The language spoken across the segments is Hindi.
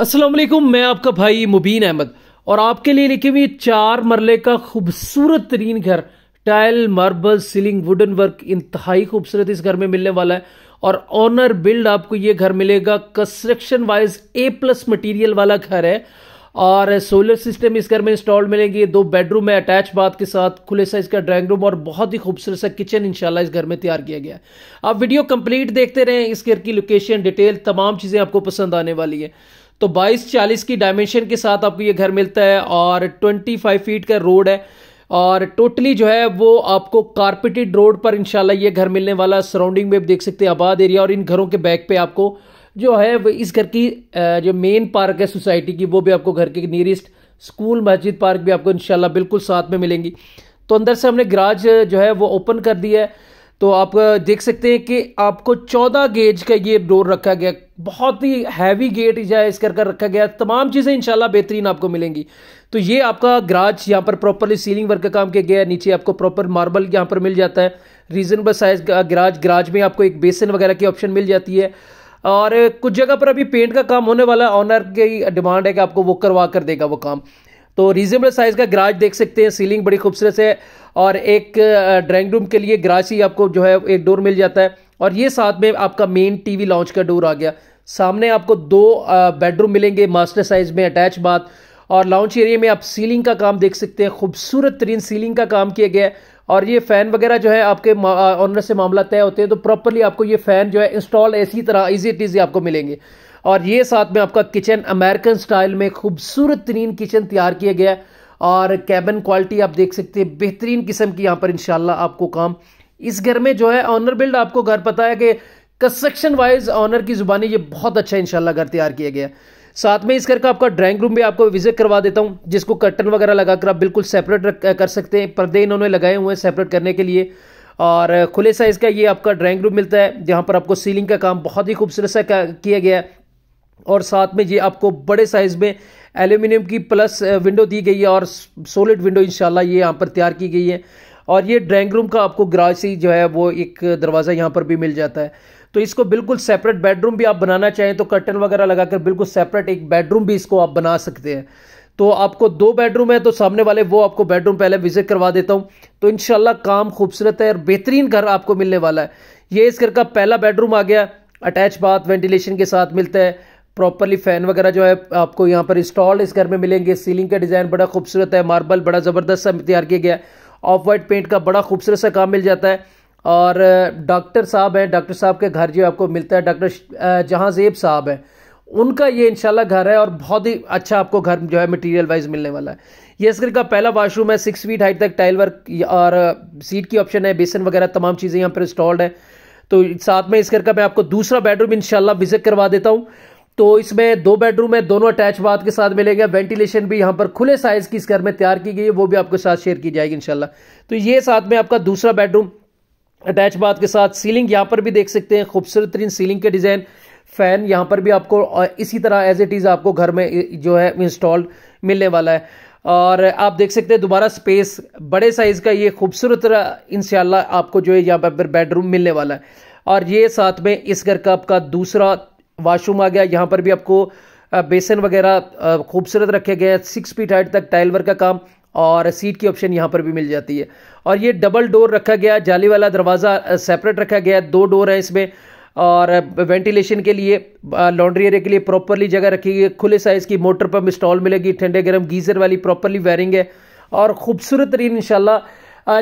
असलम मैं आपका भाई मुबीन अहमद और आपके लिए लिखी हुई चार मरले का खूबसूरत तरीन घर tile marble ceiling wooden work इंतहाई खूबसूरत इस घर में मिलने वाला है और ऑनर बिल्ड आपको ये घर मिलेगा construction wise A plus material वाला घर है और सोलर सिस्टम इस घर में इंस्टॉल्ड मिलेंगे दो बेडरूम है अटैच बाथ के साथ खुले साइज का ड्राइंग रूम और बहुत ही खूबसूरत सा किचन इंशाल्लाह इस घर में तैयार किया गया है आप वीडियो कंप्लीट देखते रहें इस घर की लोकेशन डिटेल तमाम चीज़ें आपको पसंद आने वाली है तो 2240 की डायमेंशन के साथ आपको ये घर मिलता है और 25 फीट का रोड है और टोटली जो है वो आपको कारपेटेड रोड पर इंशाल्लाह ये घर मिलने वाला सराउंडिंग में आप देख सकते हैं आबाद एरिया और इन घरों के बैक पे आपको जो है इस घर की जो मेन पार्क है सोसाइटी की वो भी आपको घर के नियरेस्ट स्कूल मस्जिद पार्क भी आपको इनशाला बिल्कुल साथ में मिलेंगी तो अंदर से हमने गराज जो है वो ओपन कर दिया है तो आप देख सकते हैं कि आपको 14 गेज का ये डोर रखा गया बहुत ही हैवी गेट इस कर कर रखा गया तमाम चीज़ें इंशाल्लाह बेहतरीन आपको मिलेंगी तो ये आपका ग्राज यहाँ पर प्रॉपरली सीलिंग वर्क का काम किया गया है नीचे आपको प्रॉपर मार्बल यहाँ पर मिल जाता है रीजनेबल साइज ग्राज ग्राज में आपको एक बेसन वगैरह की ऑप्शन मिल जाती है और कुछ जगह पर अभी पेंट का काम होने वाला ऑनर की डिमांड है कि आपको वो करवा कर देगा वो काम तो रीजनेबल साइज़ का गराज देख सकते हैं सीलिंग बड़ी खूबसूरत है और एक ड्राइंग रूम के लिए गराज ही आपको जो है एक डोर मिल जाता है और ये साथ में आपका मेन टीवी लॉन्च का डोर आ गया सामने आपको दो बेडरूम मिलेंगे मास्टर साइज़ में अटैच बाथ और लाउंज एरिया में आप सीलिंग का काम देख सकते हैं खूबसूरत तरीन सीलिंग का काम किया गया है और ये फ़ैन वगैरह जो है आपके ऑनर से मामला तय होते हैं तो प्रॉपरली आपको ये फ़ैन जो है इंस्टॉल ऐसी तरह इजी इट इजी आपको मिलेंगे और ये साथ में आपका किचन अमेरिकन स्टाइल में खूबसूरत तरीन किचन तैयार किया गया और कैबिन क्वालिटी आप देख सकते हैं बेहतरीन किस्म की यहाँ पर इन आपको काम इस घर में जो है ऑनर बिल्ड आपको घर पता है कि कंस्ट्रक्शन वाइज ऑनर की ज़ुबानी ये बहुत अच्छा इनशाला घर तैयार किया गया साथ में इस घर का आपका ड्राइंग रूम भी आपको विजिट करवा देता हूँ जिसको कर्टन वगैरह लगाकर आप बिल्कुल सेपरेट कर सकते हैं पर्दे इन्होंने लगाए हुए हैं सेपरेट करने के लिए और खुले साइज़ का ये आपका ड्राइंग रूम मिलता है जहाँ पर आपको सीलिंग का काम बहुत ही खूबसूरत सा किया गया है और साथ में ये आपको बड़े साइज़ में एल्यूमिनियम की प्लस विंडो दी गई है और सोलिड विंडो इंशाल्लाह ये यहाँ पर तैयार की गई है और ये ड्राइंग रूम का आपको ग्राज से जो है वो एक दरवाज़ा यहाँ पर भी मिल जाता है तो इसको बिल्कुल सेपरेट बेडरूम भी आप बनाना चाहें तो कर्टन वगैरह लगाकर बिल्कुल सेपरेट एक बेडरूम भी इसको आप बना सकते हैं तो आपको दो बेडरूम है तो सामने वाले वो आपको बेडरूम पहले विजिट करवा देता हूँ तो इन काम खूबसूरत है और बेहतरीन घर आपको मिलने वाला है ये इस घर का पहला बेडरूम आ गया अटैच बाथ वेंटिलेशन के साथ मिलता है प्रॉपरली फैन वगैरह जो है आपको यहाँ पर इंस्टॉल्ड इस घर में मिलेंगे सीलिंग का डिज़ाइन बड़ा खूबसूरत है मार्बल बड़ा ज़बरदस्त सा तैयार किया गया है ऑफ वाइट पेंट का बड़ा खूबसूरत सा काम मिल जाता है और डॉक्टर साहब हैं डॉक्टर साहब के घर जो आपको मिलता है डॉक्टर जहाँजेब साहब हैं उनका ये इंशाल्लाह घर है और बहुत ही अच्छा आपको घर जो है मटेरियल वाइज मिलने वाला है ये इस घर का पहला वाशरूम है सिक्स फीट हाइट तक टाइल वर्क और सीट की ऑप्शन है बेसन वगैरह तमाम चीज़ें यहाँ पर इंस्टॉल्ड है तो साथ में इस घर का मैं आपको दूसरा बेडरूम इनशाला विजिट करवा देता हूँ तो इसमें दो बेडरूम है दोनों अटैच बात के साथ मिलेगा वेंटिलेशन भी यहाँ पर खुले साइज की इस घर में तैयार की गई है वो भी आपके साथ शेयर की जाएगी इनशाला तो ये साथ में आपका दूसरा बेडरूम अटैच बात के साथ सीलिंग यहाँ पर भी देख सकते हैं खूबसूरत तरीन सीलिंग के डिज़ाइन फैन यहाँ पर भी आपको इसी तरह एज इट इज़ आपको घर में जो है इंस्टॉल्ड मिलने वाला है और आप देख सकते हैं दोबारा स्पेस बड़े साइज़ का ये खूबसूरत इन आपको जो है यहाँ पर बेडरूम मिलने वाला है और ये साथ में इस घर का आपका दूसरा वाशरूम आ गया यहाँ पर भी आपको बेसन वगैरह खूबसूरत रखे गए हैं सिक्स फीट हाइट तक टाइल वर्क का काम और सीट की ऑप्शन यहाँ पर भी मिल जाती है और ये डबल डोर रखा गया जाली वाला दरवाज़ा सेपरेट रखा गया दो डोर है इसमें और वेंटिलेशन के लिए लॉन्ड्री एरिया के लिए प्रॉपरली जगह रखी गई खुले साइज़ की मोटर पम्प इंस्टॉल मिलेगी ठंडे गर्म गीज़र वाली प्रॉपरली वायरिंग है और खूबसूरत तरीन इन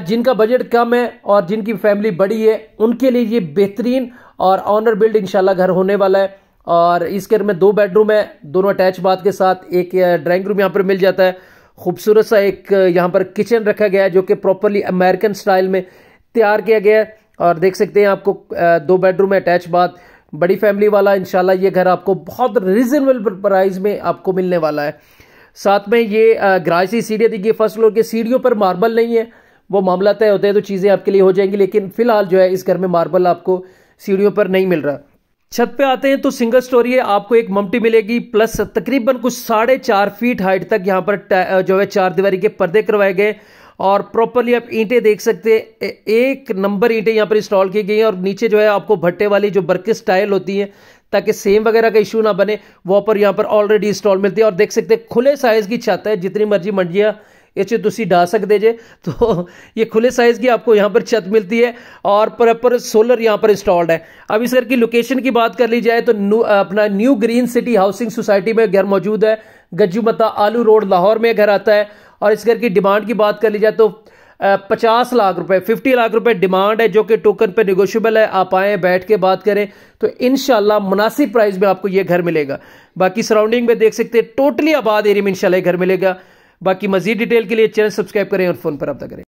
जिनका बजट कम है और जिनकी फैमिली बड़ी है उनके लिए ये बेहतरीन और ऑनर बिल्ड इंशाल्लाह घर होने वाला है और इसके में दो बेडरूम है दोनों अटैच बात के साथ एक ड्राइंग रूम यहाँ पर मिल जाता है खूबसूरत सा एक यहाँ पर किचन रखा गया है जो कि प्रॉपरली अमेरिकन स्टाइल में तैयार किया गया है और देख सकते हैं आपको दो बेडरूम है अटैच बात बड़ी फैमिली वाला इनशाला ये घर आपको बहुत रिजनेबल प्राइस में आपको मिलने वाला है साथ में ये ग्राज सी सीढ़ियाँ देखिए फर्स्ट फ्लोर की सीढ़ियों पर मार्बल नहीं है वो मामला तय होता है तो चीज़ें आपके लिए हो जाएंगी लेकिन फिलहाल जो है इस घर में मार्बल आपको सीढ़ियों पर नहीं मिल रहा छत पे आते हैं तो सिंगल स्टोरी है आपको एक ममटी मिलेगी प्लस तकरीबन कुछ साढ़े चार फीट हाइट तक यहाँ पर जो है चार दीवारी के पर्दे करवाए गए और प्रॉपरली आप ईंटें देख सकते हैं एक नंबर ईंटें यहाँ पर इंस्टॉल की गई हैं और नीचे जो है आपको भट्टे वाली जो बर्किस टाइल होती है ताकि सेम वगैरह का इशू ना बने वो पर यहाँ पर ऑलरेडी इंस्टॉल मिलती है और देख सकते हैं खुले साइज़ की छत है जितनी मर्जी मंडियाँ ये चीज़ तुम डाल सकते जे तो ये खुले साइज़ की आपको यहाँ पर छत मिलती है और प्रॉपर सोलर यहाँ पर इंस्टॉल्ड है अब इस घर की लोकेशन की बात कर ली जाए तो न्यू, अपना new green city housing society में घर मौजूद है गज्जू मता आलू रोड लाहौर में घर आता है और इस घर की डिमांड की बात कर ली जाए तो पचास लाख रुपए फिफ्टी लाख रुपए डिमांड है जो कि टोकन पे निगोशियबल है आप आए बैठ के बात करें तो इन मुनासिब प्राइस में आपको ये घर मिलेगा बाकी सराउंडिंग में देख सकते हैं टोटली आबाद एरिया में इनशाला घर मिलेगा बाकी मजीद डिटेल के लिए चैनल सब्सक्राइब करें और फोन पर रब्ता करें